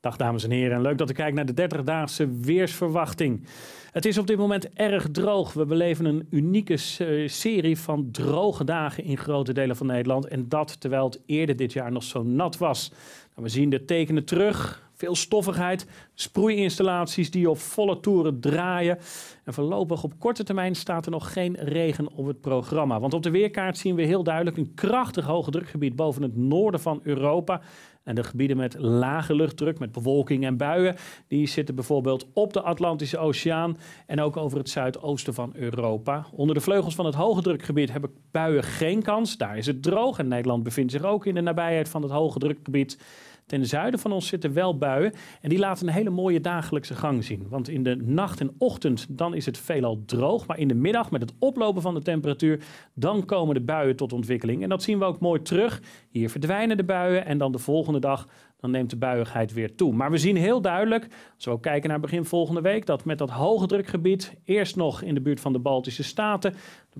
Dag dames en heren, leuk dat u kijkt naar de 30-daagse weersverwachting. Het is op dit moment erg droog. We beleven een unieke eh, serie van droge dagen in grote delen van Nederland. En dat terwijl het eerder dit jaar nog zo nat was. Nou, we zien de tekenen terug veel stoffigheid, sproeiinstallaties die op volle toeren draaien. En voorlopig op korte termijn staat er nog geen regen op het programma. Want op de weerkaart zien we heel duidelijk een krachtig hoge drukgebied boven het noorden van Europa. En de gebieden met lage luchtdruk, met bewolking en buien, die zitten bijvoorbeeld op de Atlantische Oceaan en ook over het zuidoosten van Europa. Onder de vleugels van het hoge drukgebied hebben buien geen kans. Daar is het droog en Nederland bevindt zich ook in de nabijheid van het hoge drukgebied. Ten zuiden van ons zitten wel buien en die laten een hele mooie dagelijkse gang zien. Want in de nacht en ochtend dan is het veelal droog, maar in de middag met het oplopen van de temperatuur dan komen de buien tot ontwikkeling. En dat zien we ook mooi terug. Hier verdwijnen de buien en dan de volgende dag dan neemt de buiigheid weer toe. Maar we zien heel duidelijk, als we ook kijken naar begin volgende week, dat met dat hoge drukgebied eerst nog in de buurt van de Baltische Staten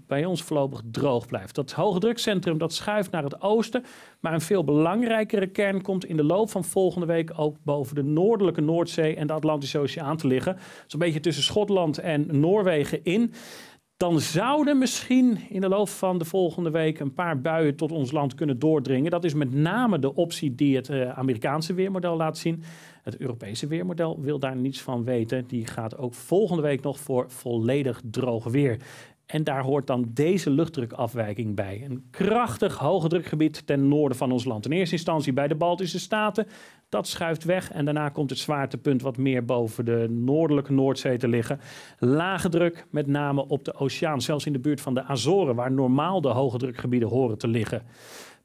bij ons voorlopig droog blijft. Dat hoge drukcentrum dat schuift naar het oosten, maar een veel belangrijkere kern komt in de loop van volgende week ook boven de noordelijke Noordzee en de Atlantische Oceaan te liggen. Zo'n beetje tussen Schotland en Noorwegen in dan zouden misschien in de loop van de volgende week een paar buien tot ons land kunnen doordringen. Dat is met name de optie die het eh, Amerikaanse weermodel laat zien. Het Europese weermodel wil daar niets van weten. Die gaat ook volgende week nog voor volledig droog weer. En daar hoort dan deze luchtdrukafwijking bij. Een krachtig hoge drukgebied ten noorden van ons land. In eerste instantie bij de Baltische Staten. Dat schuift weg en daarna komt het zwaartepunt wat meer boven de noordelijke Noordzee te liggen. Lage druk, met name op de oceaan, zelfs in de buurt van de Azoren, waar normaal de hoge drukgebieden horen te liggen.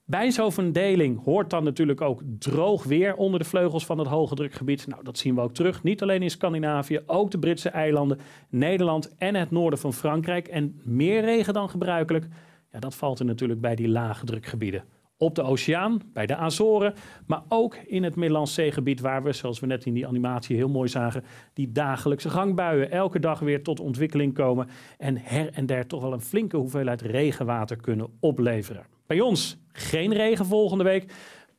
Bij zo'n verdeling hoort dan natuurlijk ook droog weer onder de vleugels van het hoge drukgebied. Nou, dat zien we ook terug. Niet alleen in Scandinavië, ook de Britse eilanden, Nederland en het noorden van Frankrijk. En meer regen dan gebruikelijk, ja, dat valt er natuurlijk bij die lage drukgebieden. Op de oceaan, bij de Azoren, maar ook in het Middellandse zeegebied, waar we, zoals we net in die animatie heel mooi zagen, die dagelijkse gangbuien elke dag weer tot ontwikkeling komen en her en der toch wel een flinke hoeveelheid regenwater kunnen opleveren. Bij ons geen regen volgende week.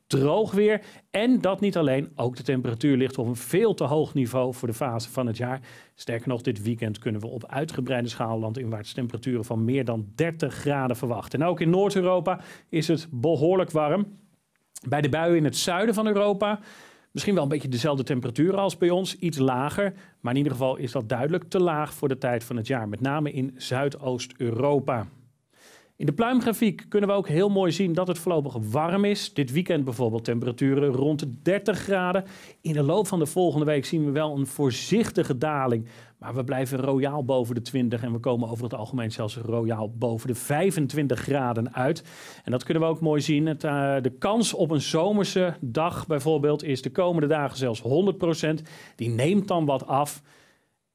Droog weer. En dat niet alleen. Ook de temperatuur ligt op een veel te hoog niveau voor de fase van het jaar. Sterker nog, dit weekend kunnen we op uitgebreide schaal landinwaarts temperaturen van meer dan 30 graden verwachten. En ook in Noord-Europa is het behoorlijk warm. Bij de buien in het zuiden van Europa misschien wel een beetje dezelfde temperaturen als bij ons, iets lager. Maar in ieder geval is dat duidelijk te laag voor de tijd van het jaar, met name in Zuidoost-Europa. In de pluimgrafiek kunnen we ook heel mooi zien dat het voorlopig warm is. Dit weekend bijvoorbeeld temperaturen rond de 30 graden. In de loop van de volgende week zien we wel een voorzichtige daling. Maar we blijven royaal boven de 20 en we komen over het algemeen zelfs royaal boven de 25 graden uit. En dat kunnen we ook mooi zien. Het, eh, de kans op een zomerse dag bijvoorbeeld is de komende dagen zelfs 100%. Die neemt dan wat af.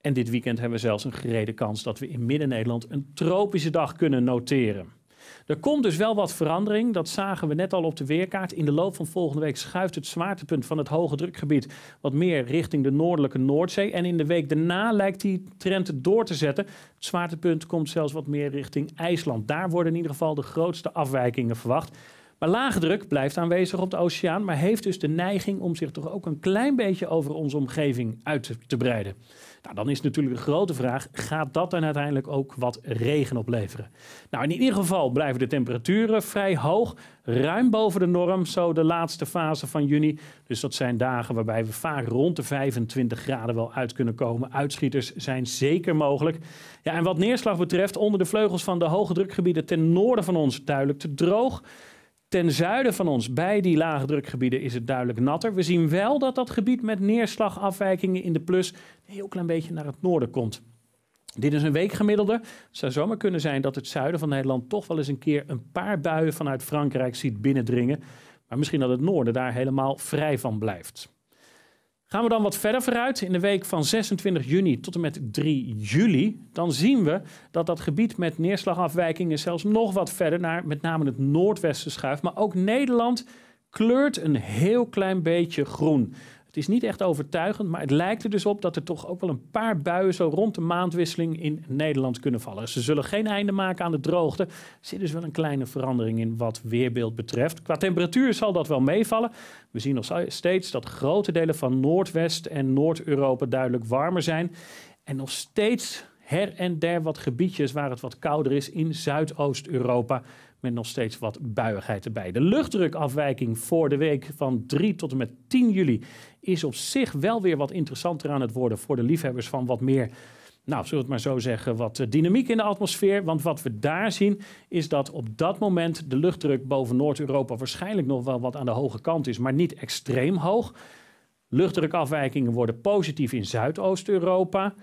En dit weekend hebben we zelfs een gereden kans dat we in Midden-Nederland een tropische dag kunnen noteren. Er komt dus wel wat verandering. Dat zagen we net al op de weerkaart. In de loop van volgende week schuift het zwaartepunt van het hoge drukgebied wat meer richting de noordelijke Noordzee. En in de week daarna lijkt die trend door te zetten. Het zwaartepunt komt zelfs wat meer richting IJsland. Daar worden in ieder geval de grootste afwijkingen verwacht. Maar lage druk blijft aanwezig op de oceaan, maar heeft dus de neiging om zich toch ook een klein beetje over onze omgeving uit te breiden. Nou, dan is natuurlijk de grote vraag: gaat dat dan uiteindelijk ook wat regen opleveren? Nou, in ieder geval blijven de temperaturen vrij hoog, ruim boven de norm, zo de laatste fase van juni. Dus dat zijn dagen waarbij we vaak rond de 25 graden wel uit kunnen komen. Uitschieters zijn zeker mogelijk. Ja, en wat neerslag betreft, onder de vleugels van de hoge drukgebieden ten noorden van ons duidelijk te droog. Ten zuiden van ons, bij die laagdrukgebieden, is het duidelijk natter. We zien wel dat dat gebied met neerslagafwijkingen in de plus een heel klein beetje naar het noorden komt. Dit is een weekgemiddelde. Het zou zomaar kunnen zijn dat het zuiden van Nederland toch wel eens een keer een paar buien vanuit Frankrijk ziet binnendringen. Maar misschien dat het noorden daar helemaal vrij van blijft. Gaan we dan wat verder vooruit in de week van 26 juni tot en met 3 juli, dan zien we dat dat gebied met neerslagafwijkingen zelfs nog wat verder naar met name het noordwesten schuift. Maar ook Nederland kleurt een heel klein beetje groen. Het is niet echt overtuigend, maar het lijkt er dus op dat er toch ook wel een paar buien zo rond de maandwisseling in Nederland kunnen vallen. Ze zullen geen einde maken aan de droogte. Er zit dus wel een kleine verandering in wat weerbeeld betreft. Qua temperatuur zal dat wel meevallen. We zien nog steeds dat grote delen van Noordwest- en Noord-Europa duidelijk warmer zijn. En nog steeds her en der wat gebiedjes waar het wat kouder is in Zuidoost-Europa met nog steeds wat buigheid erbij. De luchtdrukafwijking voor de week van 3 tot en met 10 juli is op zich wel weer wat interessanter aan het worden voor de liefhebbers van wat meer nou, zullen we het maar zo zeggen, wat dynamiek in de atmosfeer. Want wat we daar zien is dat op dat moment de luchtdruk boven Noord-Europa waarschijnlijk nog wel wat aan de hoge kant is, maar niet extreem hoog. Luchtdrukafwijkingen worden positief in Zuidoost-Europa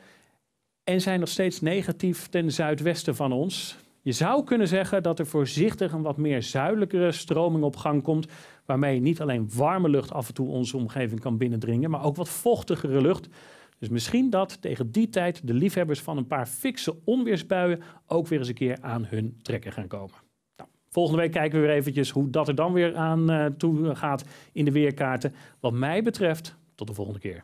en zijn nog steeds negatief ten zuidwesten van ons. Je zou kunnen zeggen dat er voorzichtig een wat meer zuidelijkere stroming op gang komt, waarmee niet alleen warme lucht af en toe onze omgeving kan binnendringen, maar ook wat vochtigere lucht. Dus misschien dat tegen die tijd de liefhebbers van een paar fikse onweersbuien ook weer eens een keer aan hun trekken gaan komen. Nou, volgende week kijken we weer eventjes hoe dat er dan weer aan eh, toe gaat in de weerkaarten. Wat mij betreft, tot de volgende keer.